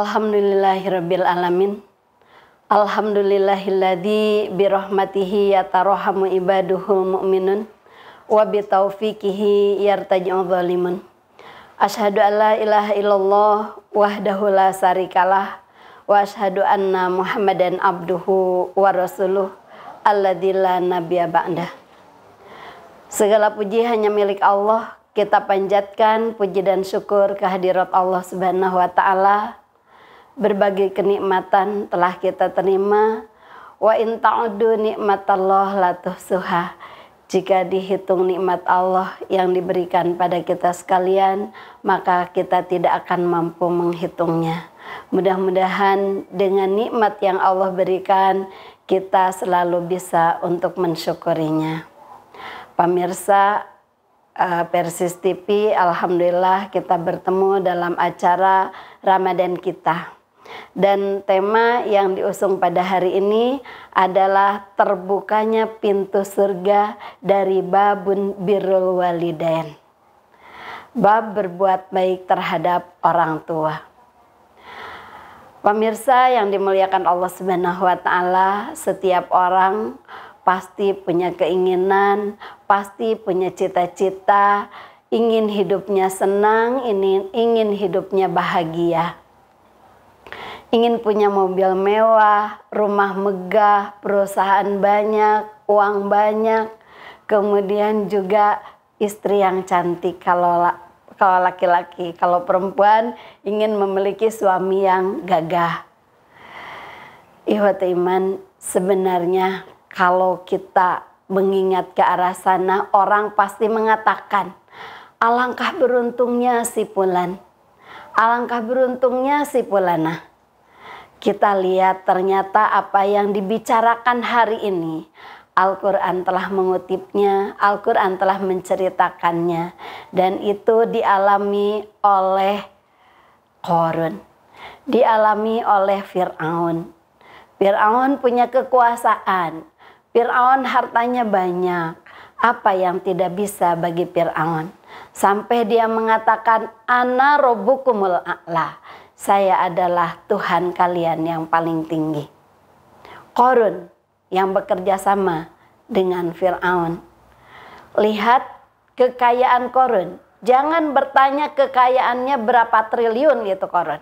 Alhamdulillahirabbil alamin. Alhamdulillahilladzi birahmatihi yatarahamu ibaduhu mu'minun wa bi taufiqihi yartaji'u zalimun. Ashadu an la ilaha illallah wahdahu la sarikalah wa ashadu anna muhammadan abduhu wa rasuluh alladzi la nabiyya ba'da. Segala puji hanya milik Allah. Kita panjatkan puji dan syukur kehadirat Allah Subhanahu wa taala berbagai kenikmatan telah kita terima. Wa in ta'udu nikmatallah latuh suha. Jika dihitung nikmat Allah yang diberikan pada kita sekalian, maka kita tidak akan mampu menghitungnya. Mudah-mudahan dengan nikmat yang Allah berikan, kita selalu bisa untuk mensyukurinya. Pemirsa eh, Persis TV, Alhamdulillah kita bertemu dalam acara Ramadan kita. Dan tema yang diusung pada hari ini adalah terbukanya pintu surga dari babun birul walidain. Bab berbuat baik terhadap orang tua. Pemirsa yang dimuliakan Allah Subhanahu wa taala, setiap orang pasti punya keinginan, pasti punya cita-cita, ingin hidupnya senang, ingin, ingin hidupnya bahagia ingin punya mobil mewah, rumah megah, perusahaan banyak, uang banyak, kemudian juga istri yang cantik kalau kalau laki-laki, kalau perempuan ingin memiliki suami yang gagah. Ihwat iman, sebenarnya kalau kita mengingat ke arah sana, orang pasti mengatakan, alangkah beruntungnya si Pulan, alangkah beruntungnya si Pulana kita lihat ternyata apa yang dibicarakan hari ini Al-Quran telah mengutipnya, Al-Quran telah menceritakannya, dan itu dialami oleh Korun, dialami oleh Firaun. Firaun punya kekuasaan, Firaun hartanya banyak. Apa yang tidak bisa bagi Firaun? Sampai dia mengatakan, "Ana robukumul a'la." saya adalah Tuhan kalian yang paling tinggi. Korun yang bekerja sama dengan Fir'aun. Lihat kekayaan Korun. Jangan bertanya kekayaannya berapa triliun gitu Korun.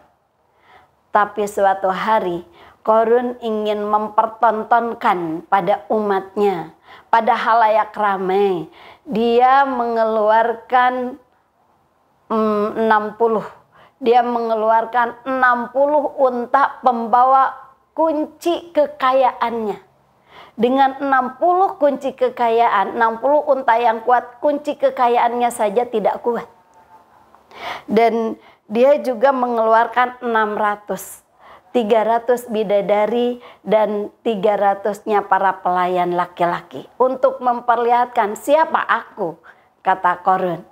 Tapi suatu hari Korun ingin mempertontonkan pada umatnya, pada halayak ramai. Dia mengeluarkan 60 mm, dia mengeluarkan 60 unta pembawa kunci kekayaannya. Dengan 60 kunci kekayaan, 60 unta yang kuat, kunci kekayaannya saja tidak kuat. Dan dia juga mengeluarkan 600. 300 bidadari dan 300-nya para pelayan laki-laki untuk memperlihatkan siapa aku, kata Korun.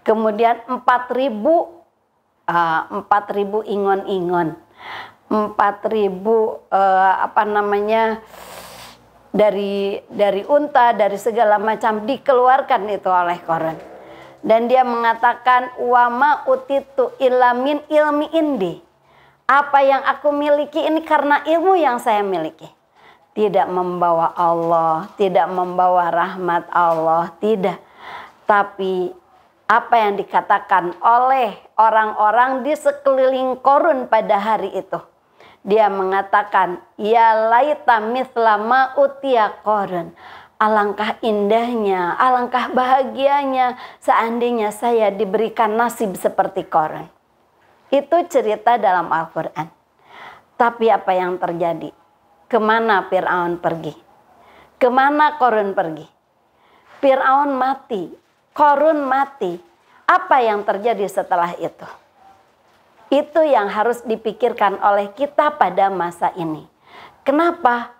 Kemudian 4000 Eh, empat ribu ingon-ingon empat ribu eh, apa namanya dari dari unta dari segala macam dikeluarkan itu oleh Koran dan dia mengatakan wama utitu ilamin ilmi indi apa yang aku miliki ini karena ilmu yang saya miliki tidak membawa Allah, tidak membawa rahmat Allah, tidak. Tapi apa yang dikatakan oleh orang-orang di sekeliling korun pada hari itu. Dia mengatakan, Ya laita mislama utia korun. Alangkah indahnya, alangkah bahagianya seandainya saya diberikan nasib seperti korun. Itu cerita dalam Al-Quran. Tapi apa yang terjadi? Kemana Fir'aun pergi? Kemana korun pergi? Fir'aun mati Korun mati. Apa yang terjadi setelah itu? Itu yang harus dipikirkan oleh kita pada masa ini. Kenapa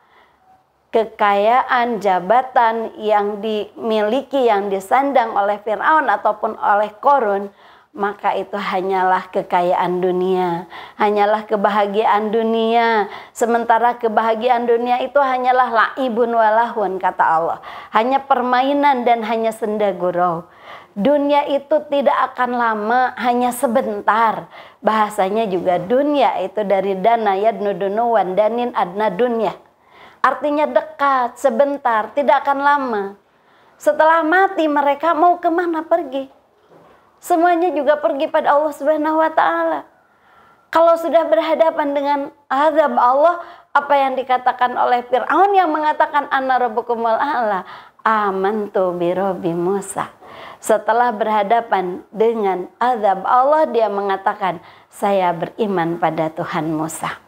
kekayaan, jabatan yang dimiliki, yang disandang oleh Firaun ataupun oleh Korun maka itu hanyalah kekayaan dunia, hanyalah kebahagiaan dunia. Sementara kebahagiaan dunia itu hanyalah laibun walahun kata Allah. Hanya permainan dan hanya senda gurau. Dunia itu tidak akan lama, hanya sebentar. Bahasanya juga dunia itu dari dana ya dunuwan danin adna dunia. Artinya dekat, sebentar, tidak akan lama. Setelah mati mereka mau kemana pergi? Semuanya juga pergi pada Allah Subhanahu wa taala. Kalau sudah berhadapan dengan azab Allah, apa yang dikatakan oleh Fir'aun yang mengatakan anna rabbukumul a'la, amantu bi rabbi Musa. Setelah berhadapan dengan azab Allah, dia mengatakan, "Saya beriman pada Tuhan Musa."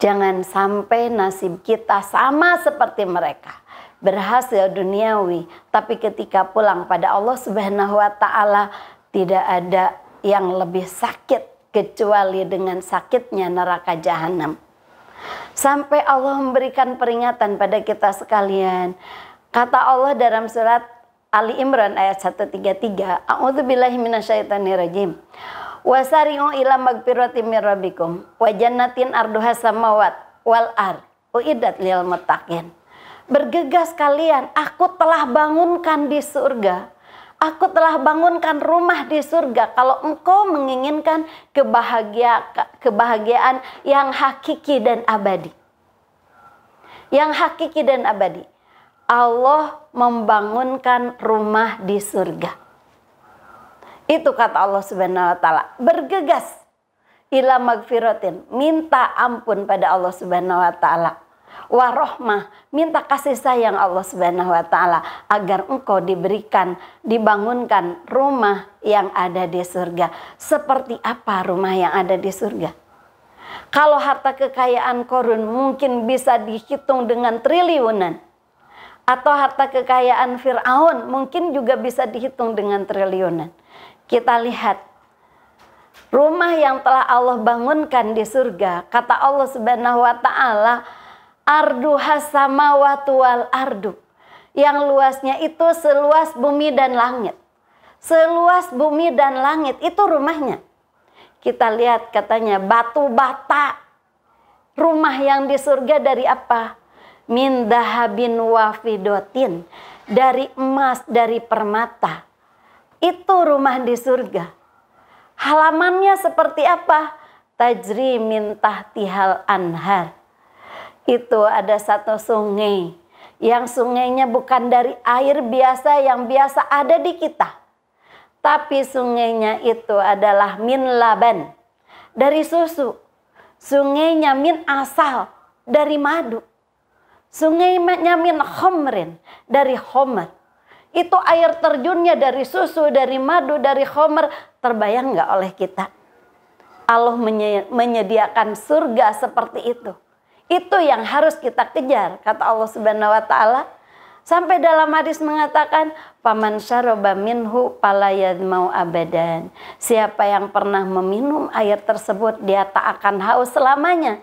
Jangan sampai nasib kita sama seperti mereka berhasil duniawi, tapi ketika pulang pada Allah Subhanahu wa taala tidak ada yang lebih sakit kecuali dengan sakitnya neraka jahanam. Sampai Allah memberikan peringatan pada kita sekalian. Kata Allah dalam surat Ali Imran ayat 133, A'udzubillahi minasyaitonirrajim. Wasari'u ila magfiratin min rabbikum wa jannatin arduha samawat wal ar Uidat lil muttaqin. Bergegas kalian, aku telah bangunkan di surga. Aku telah bangunkan rumah di surga. Kalau engkau menginginkan kebahagia, kebahagiaan yang hakiki dan abadi. Yang hakiki dan abadi. Allah membangunkan rumah di surga. Itu kata Allah Subhanahu wa taala. Bergegas ila magfiratin, minta ampun pada Allah Subhanahu wa taala warohmah, minta kasih sayang Allah Subhanahu wa taala agar engkau diberikan, dibangunkan rumah yang ada di surga. Seperti apa rumah yang ada di surga? Kalau harta kekayaan korun mungkin bisa dihitung dengan triliunan. Atau harta kekayaan Fir'aun mungkin juga bisa dihitung dengan triliunan. Kita lihat rumah yang telah Allah bangunkan di surga. Kata Allah Subhanahu wa taala, arduhas sama watual ardu yang luasnya itu seluas bumi dan langit. Seluas bumi dan langit itu rumahnya. Kita lihat katanya batu bata. Rumah yang di surga dari apa? Min dahabin wafidotin. Dari emas, dari permata. Itu rumah di surga. Halamannya seperti apa? Tajri min tahtihal anhar itu ada satu sungai yang sungainya bukan dari air biasa yang biasa ada di kita. Tapi sungainya itu adalah min laban, dari susu. Sungainya min asal, dari madu. Sungainya min khomrin, dari homer. Itu air terjunnya dari susu, dari madu, dari homer. Terbayang nggak oleh kita? Allah menyediakan surga seperti itu itu yang harus kita kejar kata Allah Subhanahu wa taala. Sampai dalam hadis mengatakan, "Paman syaroba minhu mau abadan." Siapa yang pernah meminum air tersebut, dia tak akan haus selamanya.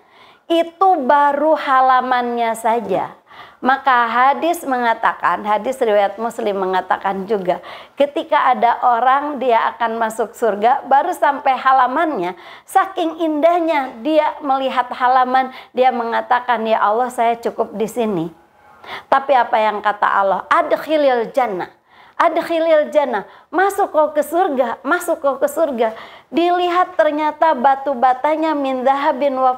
Itu baru halamannya saja. Maka hadis mengatakan, hadis riwayat Muslim mengatakan juga, ketika ada orang dia akan masuk surga, baru sampai halamannya, saking indahnya dia melihat halaman, dia mengatakan, "Ya Allah, saya cukup di sini." Tapi apa yang kata Allah? Adkhilil jannah. Adkhilil jannah. Masuk kau ke surga, masuk kau ke surga. Dilihat ternyata batu batanya min zahabin wa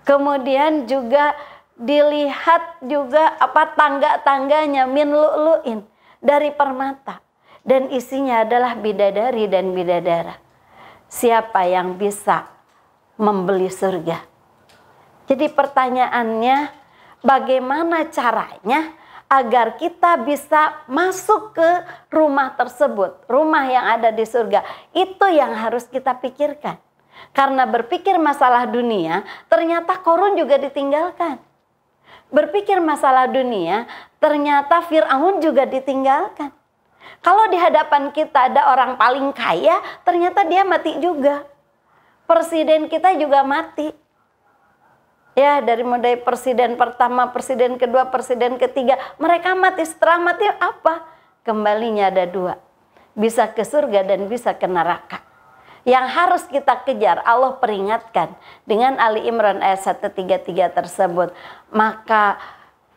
Kemudian juga dilihat juga apa tangga-tangganya min lu'lu'in dari permata dan isinya adalah bidadari dan bidadara. Siapa yang bisa membeli surga? Jadi pertanyaannya bagaimana caranya agar kita bisa masuk ke rumah tersebut, rumah yang ada di surga. Itu yang harus kita pikirkan. Karena berpikir masalah dunia, ternyata korun juga ditinggalkan berpikir masalah dunia, ternyata Firaun juga ditinggalkan. Kalau di hadapan kita ada orang paling kaya, ternyata dia mati juga. Presiden kita juga mati. Ya, dari mulai presiden pertama, presiden kedua, presiden ketiga, mereka mati. Setelah mati apa? Kembalinya ada dua. Bisa ke surga dan bisa ke neraka yang harus kita kejar. Allah peringatkan dengan Ali Imran ayat 133 tersebut. Maka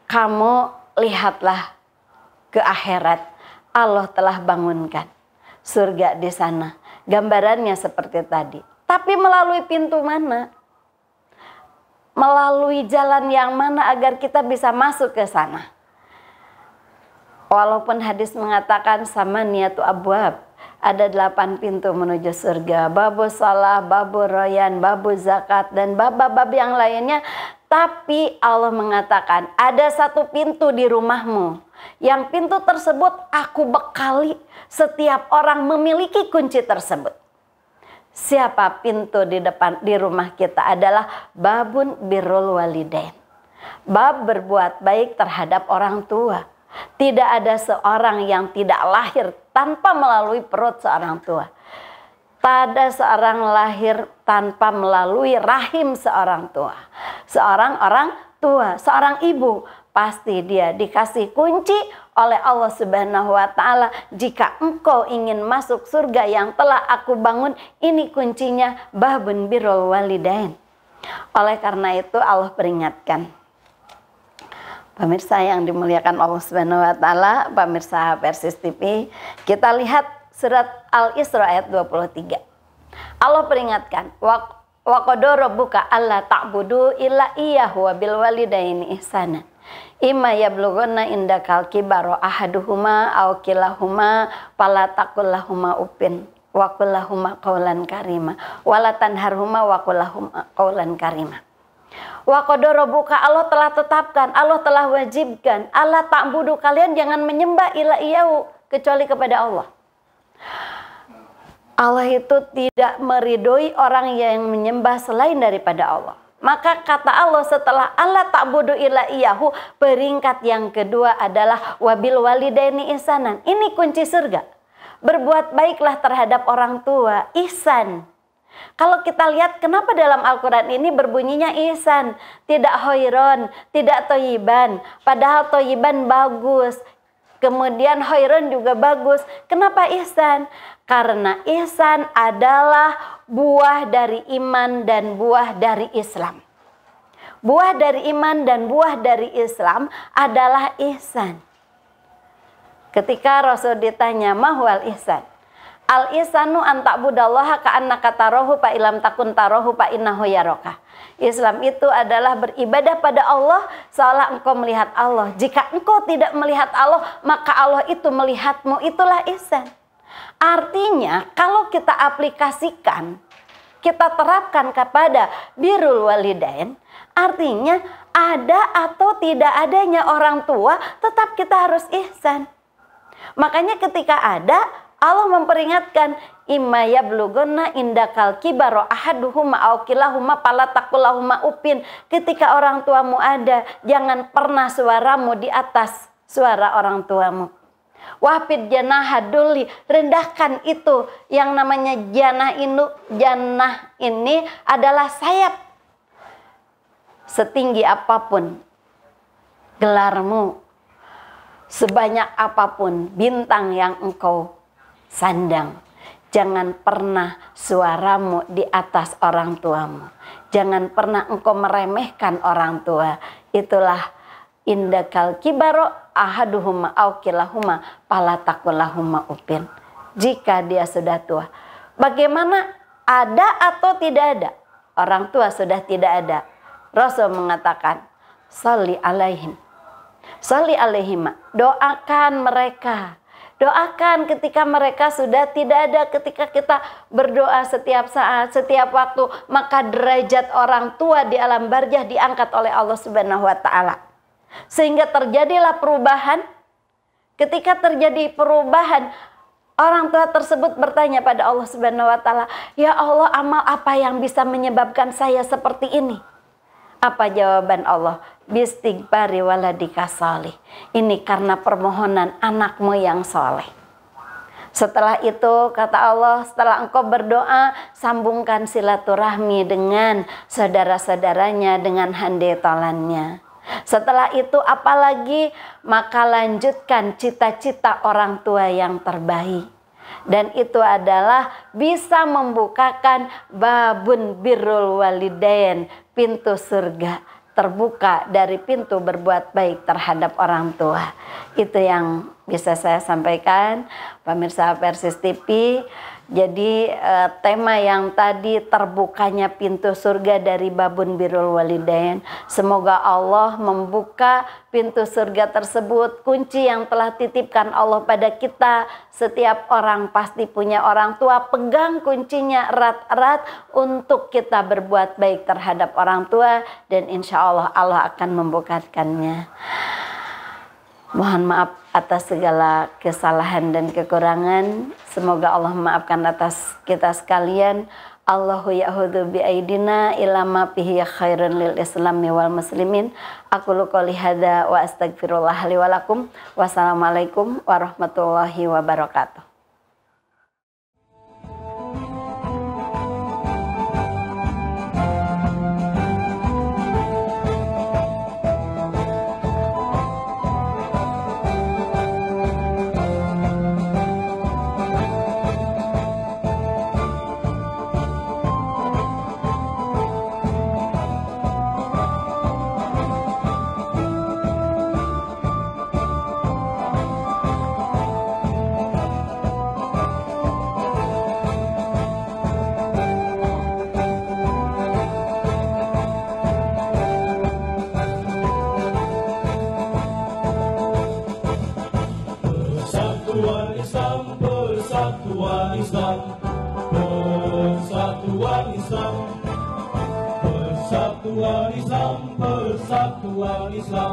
kamu lihatlah ke akhirat. Allah telah bangunkan surga di sana. Gambarannya seperti tadi. Tapi melalui pintu mana? Melalui jalan yang mana agar kita bisa masuk ke sana? Walaupun hadis mengatakan sama niatu abwab, ada delapan pintu menuju surga. Babu salah, babu royan, babu zakat, dan bab-bab yang lainnya. Tapi Allah mengatakan ada satu pintu di rumahmu. Yang pintu tersebut aku bekali setiap orang memiliki kunci tersebut. Siapa pintu di depan di rumah kita adalah babun birul walidain. Bab berbuat baik terhadap orang tua tidak ada seorang yang tidak lahir tanpa melalui perut seorang tua. Pada seorang lahir tanpa melalui rahim seorang tua. Seorang orang tua, seorang ibu pasti dia dikasih kunci oleh Allah Subhanahu wa taala jika engkau ingin masuk surga yang telah aku bangun ini kuncinya babun birrul walidain oleh karena itu Allah peringatkan Pemirsa yang dimuliakan Allah Subhanahu wa taala, pemirsa Persis TV, kita lihat surat Al-Isra ayat 23. Allah peringatkan, wa buka rabbuka alla ta'budu illa iyyahu wa bil walidaini ihsana. Ima yablughuna indakal kibara ahaduhuma aw kilahuma fala taqullahuma upin wa qullahuma qawlan karima wala tanharhuma wa qullahuma qawlan karima. Wa qadarabuka Allah telah tetapkan, Allah telah wajibkan. Allah tak budu kalian jangan menyembah ila iyau kecuali kepada Allah. Allah itu tidak meridoi orang yang menyembah selain daripada Allah. Maka kata Allah setelah Allah tak bodoh ila iyahu peringkat yang kedua adalah wabil walidaini isanan. Ini kunci surga. Berbuat baiklah terhadap orang tua, ihsan. Kalau kita lihat kenapa dalam Al-Quran ini berbunyinya ihsan, tidak hoiron, tidak toyiban. Padahal toyiban bagus, kemudian hoiron juga bagus. Kenapa ihsan? Karena ihsan adalah buah dari iman dan buah dari Islam. Buah dari iman dan buah dari Islam adalah ihsan. Ketika Rasul ditanya, mahwal ihsan? Al isanu antak budallaha ka annaka tarahu fa ilam takun tarahu fa innahu yaraka. Islam itu adalah beribadah pada Allah seolah engkau melihat Allah. Jika engkau tidak melihat Allah, maka Allah itu melihatmu. Itulah ihsan. Artinya, kalau kita aplikasikan, kita terapkan kepada birul walidain, artinya ada atau tidak adanya orang tua, tetap kita harus ihsan. Makanya ketika ada, Allah memperingatkan imaya blugona indakal kibaro ahaduhuma aukilahuma palatakulahuma upin. Ketika orang tuamu ada, jangan pernah suaramu di atas suara orang tuamu. Wahpid janah haduli, rendahkan itu yang namanya janah inu, janah ini adalah sayap setinggi apapun gelarmu sebanyak apapun bintang yang engkau sandang. Jangan pernah suaramu di atas orang tuamu. Jangan pernah engkau meremehkan orang tua. Itulah indakal kibaro ahaduhuma aukilahuma palatakulahuma upin. Jika dia sudah tua. Bagaimana ada atau tidak ada? Orang tua sudah tidak ada. Rasul mengatakan, sali alaihim. sali alaihim. Doakan mereka Doakan ketika mereka sudah tidak ada ketika kita berdoa setiap saat, setiap waktu, maka derajat orang tua di alam barjah diangkat oleh Allah Subhanahu wa taala. Sehingga terjadilah perubahan. Ketika terjadi perubahan, orang tua tersebut bertanya pada Allah Subhanahu wa taala, "Ya Allah, amal apa yang bisa menyebabkan saya seperti ini?" Apa jawaban Allah? Bistighfari waladika soleh. Ini karena permohonan anakmu yang soleh. Setelah itu kata Allah setelah engkau berdoa sambungkan silaturahmi dengan saudara-saudaranya dengan handetolannya. Setelah itu apalagi maka lanjutkan cita-cita orang tua yang terbaik dan itu adalah bisa membukakan babun birrul walidain, pintu surga terbuka dari pintu berbuat baik terhadap orang tua. Itu yang bisa saya sampaikan pemirsa Persis TV. Jadi uh, tema yang tadi terbukanya pintu surga dari babun birul walidain. Semoga Allah membuka pintu surga tersebut. Kunci yang telah titipkan Allah pada kita. Setiap orang pasti punya orang tua. Pegang kuncinya erat-erat untuk kita berbuat baik terhadap orang tua. Dan insya Allah Allah akan membukakannya. Mohon maaf atas segala kesalahan dan kekurangan. Semoga Allah maafkan atas kita sekalian. Allahu ya'hudhu bi'aidina ilama pihi khairun lil islami wal muslimin. Aku luka lihada wa astagfirullah Wassalamualaikum warahmatullahi wabarakatuh. Islam.